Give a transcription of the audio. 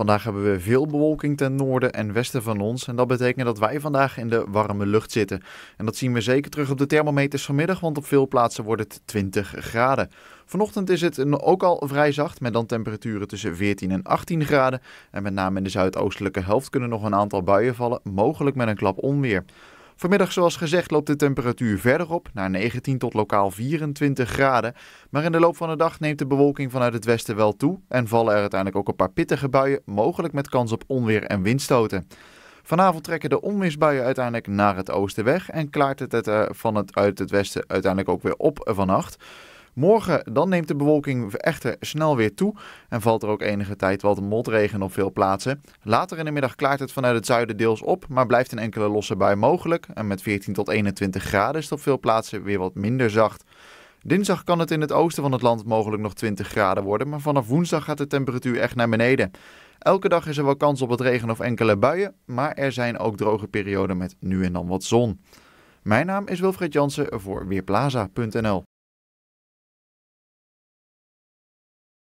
Vandaag hebben we veel bewolking ten noorden en westen van ons. En dat betekent dat wij vandaag in de warme lucht zitten. En dat zien we zeker terug op de thermometers vanmiddag, want op veel plaatsen wordt het 20 graden. Vanochtend is het ook al vrij zacht, met dan temperaturen tussen 14 en 18 graden. En met name in de zuidoostelijke helft kunnen nog een aantal buien vallen, mogelijk met een klap onweer. Vanmiddag, zoals gezegd, loopt de temperatuur verder op naar 19 tot lokaal 24 graden. Maar in de loop van de dag neemt de bewolking vanuit het westen wel toe en vallen er uiteindelijk ook een paar pittige buien, mogelijk met kans op onweer en windstoten. Vanavond trekken de onweersbuien uiteindelijk naar het oosten weg en klaart het, het eh, van het uit het westen uiteindelijk ook weer op eh, vannacht. Morgen dan neemt de bewolking echter snel weer toe en valt er ook enige tijd wat motregen op veel plaatsen. Later in de middag klaart het vanuit het zuiden deels op, maar blijft een enkele losse bui mogelijk. En met 14 tot 21 graden is het op veel plaatsen weer wat minder zacht. Dinsdag kan het in het oosten van het land mogelijk nog 20 graden worden, maar vanaf woensdag gaat de temperatuur echt naar beneden. Elke dag is er wel kans op het regen of enkele buien, maar er zijn ook droge perioden met nu en dan wat zon. Mijn naam is Wilfred Jansen voor Weerplaza.nl.